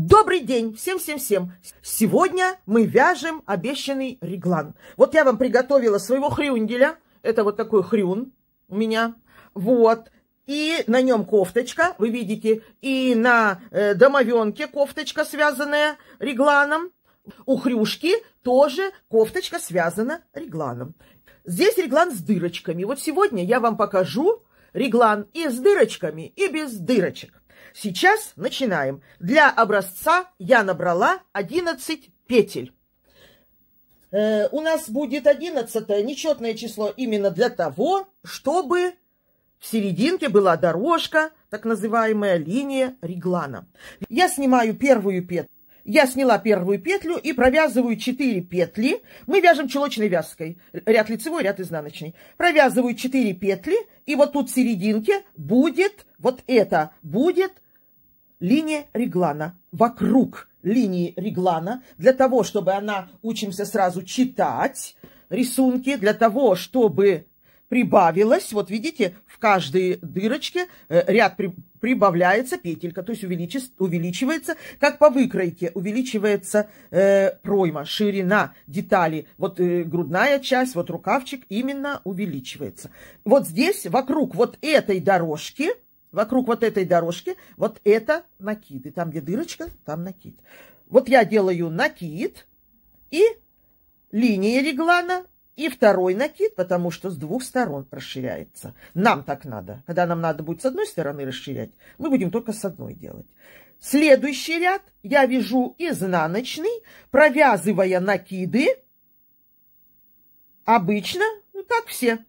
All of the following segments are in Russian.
Добрый день всем-всем-всем! Сегодня мы вяжем обещанный реглан. Вот я вам приготовила своего хрюнделя. Это вот такой хрюн у меня. Вот. И на нем кофточка, вы видите, и на э, домовенке кофточка, связанная регланом. У хрюшки тоже кофточка связана регланом. Здесь реглан с дырочками. Вот сегодня я вам покажу реглан и с дырочками, и без дырочек. Сейчас начинаем. Для образца я набрала 11 петель. Э, у нас будет 11 нечетное число именно для того, чтобы в серединке была дорожка, так называемая линия реглана. Я снимаю первую петлю. Я сняла первую петлю и провязываю 4 петли. Мы вяжем чулочной вязкой. Ряд лицевой, ряд изнаночный. Провязываю 4 петли, и вот тут в серединке будет, вот это будет линия реглана, вокруг линии реглана, для того, чтобы она, учимся сразу читать рисунки, для того, чтобы прибавилось, вот видите, в каждой дырочке э, ряд при, прибавляется петелька, то есть увеличивается, увеличивается как по выкройке, увеличивается э, пройма, ширина детали, вот э, грудная часть, вот рукавчик именно увеличивается. Вот здесь, вокруг вот этой дорожки, Вокруг вот этой дорожки, вот это накид. И там, где дырочка, там накид. Вот я делаю накид и линия реглана и второй накид, потому что с двух сторон расширяется. Нам так надо. Когда нам надо будет с одной стороны расширять, мы будем только с одной делать. Следующий ряд я вяжу изнаночный, провязывая накиды. Обычно, ну, так все,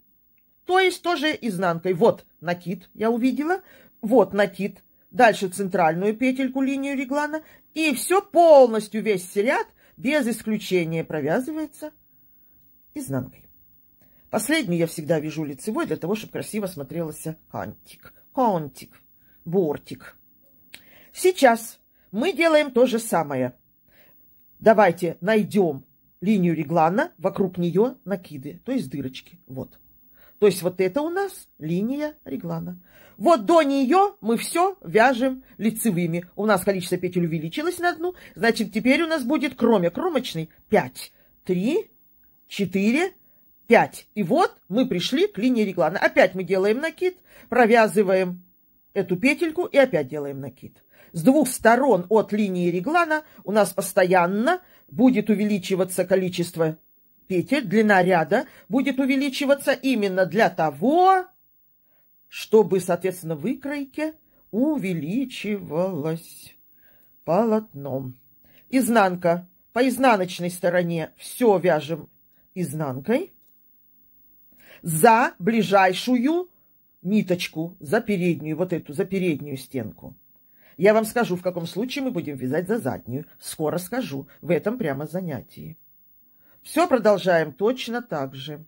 то есть тоже изнанкой. Вот накид я увидела. Вот накид. Дальше центральную петельку, линию реглана. И все полностью, весь ряд, без исключения, провязывается изнанкой. Последний я всегда вяжу лицевой, для того, чтобы красиво смотрелся кантик. Кантик. Бортик. Сейчас мы делаем то же самое. Давайте найдем линию реглана, вокруг нее накиды, то есть дырочки. Вот. То есть вот это у нас линия реглана. Вот до нее мы все вяжем лицевыми. У нас количество петель увеличилось на одну, значит, теперь у нас будет, кроме кромочной, 5. 3, 4, 5. И вот мы пришли к линии реглана. Опять мы делаем накид, провязываем эту петельку и опять делаем накид. С двух сторон от линии реглана у нас постоянно будет увеличиваться количество Петель длина ряда будет увеличиваться именно для того, чтобы, соответственно, выкройке увеличивалось полотном. Изнанка. По изнаночной стороне все вяжем изнанкой за ближайшую ниточку, за переднюю, вот эту, за переднюю стенку. Я вам скажу, в каком случае мы будем вязать за заднюю. Скоро скажу в этом прямо занятии. Все продолжаем точно так же.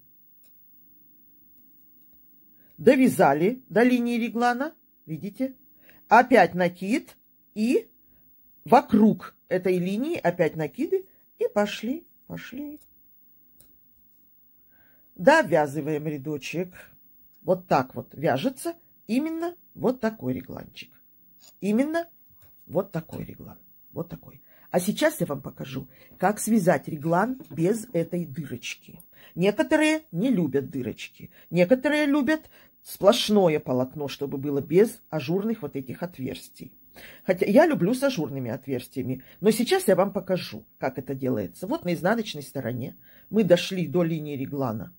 Довязали до линии реглана, видите? Опять накид и вокруг этой линии опять накиды и пошли, пошли. Довязываем рядочек. Вот так вот вяжется именно вот такой регланчик. Именно вот такой реглан. Вот такой. А сейчас я вам покажу, как связать реглан без этой дырочки. Некоторые не любят дырочки, некоторые любят сплошное полотно, чтобы было без ажурных вот этих отверстий. Хотя я люблю с ажурными отверстиями, но сейчас я вам покажу, как это делается. Вот на изнаночной стороне мы дошли до линии реглана.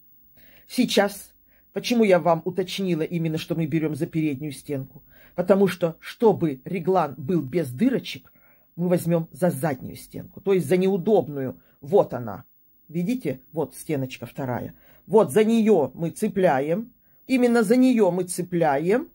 Сейчас, почему я вам уточнила именно, что мы берем за переднюю стенку? Потому что, чтобы реглан был без дырочек, мы возьмем за заднюю стенку, то есть за неудобную. Вот она. Видите? Вот стеночка вторая. Вот за нее мы цепляем. Именно за нее мы цепляем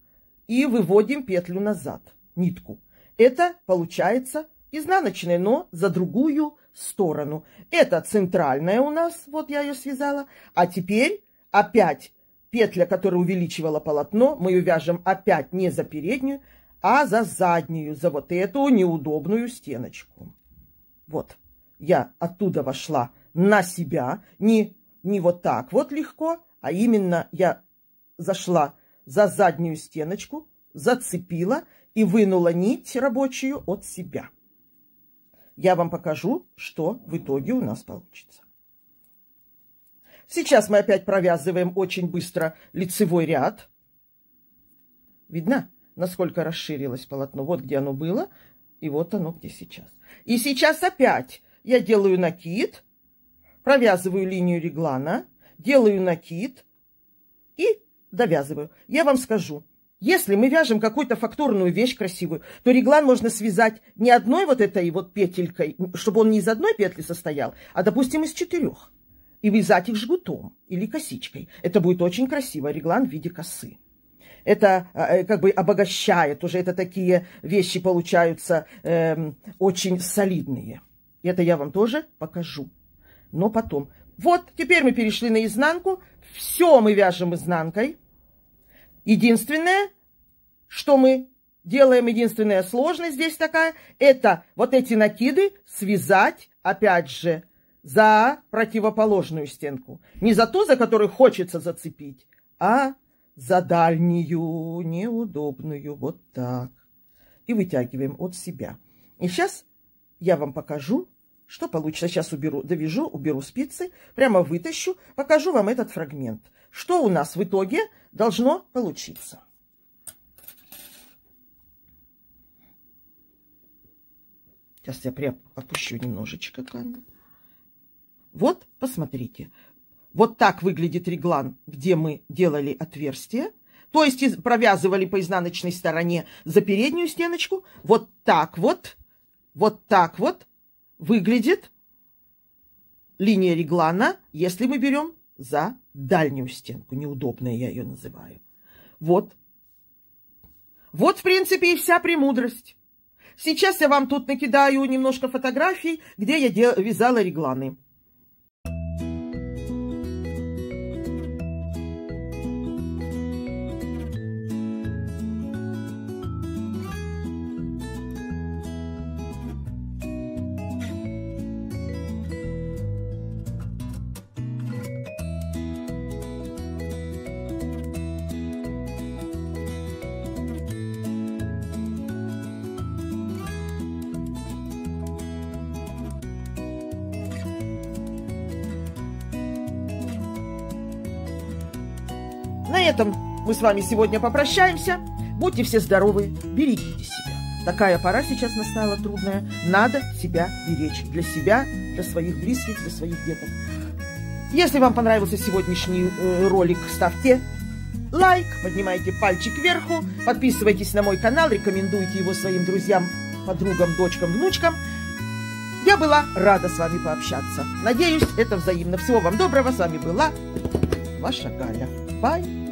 и выводим петлю назад, нитку. Это получается изнаночная, но за другую сторону. Это центральная у нас, вот я ее связала. А теперь опять петля, которая увеличивала полотно, мы ее вяжем опять не за переднюю, а за заднюю, за вот эту неудобную стеночку. Вот, я оттуда вошла на себя, не, не вот так вот легко, а именно я зашла за заднюю стеночку, зацепила и вынула нить рабочую от себя. Я вам покажу, что в итоге у нас получится. Сейчас мы опять провязываем очень быстро лицевой ряд. Видно? насколько расширилось полотно. Вот где оно было, и вот оно где сейчас. И сейчас опять я делаю накид, провязываю линию реглана, делаю накид и довязываю. Я вам скажу, если мы вяжем какую-то фактурную вещь красивую, то реглан можно связать не одной вот этой вот петелькой, чтобы он не из одной петли состоял, а, допустим, из четырех. И вязать их жгутом или косичкой. Это будет очень красиво, реглан в виде косы это а, э, как бы обогащает, уже это такие вещи получаются э, очень солидные. Это я вам тоже покажу, но потом. Вот, теперь мы перешли на изнанку, все мы вяжем изнанкой. Единственное, что мы делаем, единственная сложность здесь такая, это вот эти накиды связать, опять же, за противоположную стенку. Не за ту, за которую хочется зацепить, а за дальнюю, неудобную, вот так. И вытягиваем от себя. И сейчас я вам покажу, что получится. Сейчас уберу, довяжу, уберу спицы, прямо вытащу, покажу вам этот фрагмент. Что у нас в итоге должно получиться. Сейчас я прям опущу немножечко камеру. Вот, посмотрите, вот так выглядит реглан, где мы делали отверстие. То есть провязывали по изнаночной стороне за переднюю стеночку. Вот так вот, вот так вот выглядит линия реглана, если мы берем за дальнюю стенку. Неудобная я ее называю. Вот. Вот, в принципе, и вся премудрость. Сейчас я вам тут накидаю немножко фотографий, где я вязала регланы. На этом мы с вами сегодня попрощаемся. Будьте все здоровы, берегите себя. Такая пора сейчас настала трудная. Надо себя беречь. Для себя, для своих близких, для своих деток. Если вам понравился сегодняшний э, ролик, ставьте лайк, поднимайте пальчик вверху, подписывайтесь на мой канал, рекомендуйте его своим друзьям, подругам, дочкам, внучкам. Я была рада с вами пообщаться. Надеюсь, это взаимно. Всего вам доброго. С вами была ваша Галя. Bye.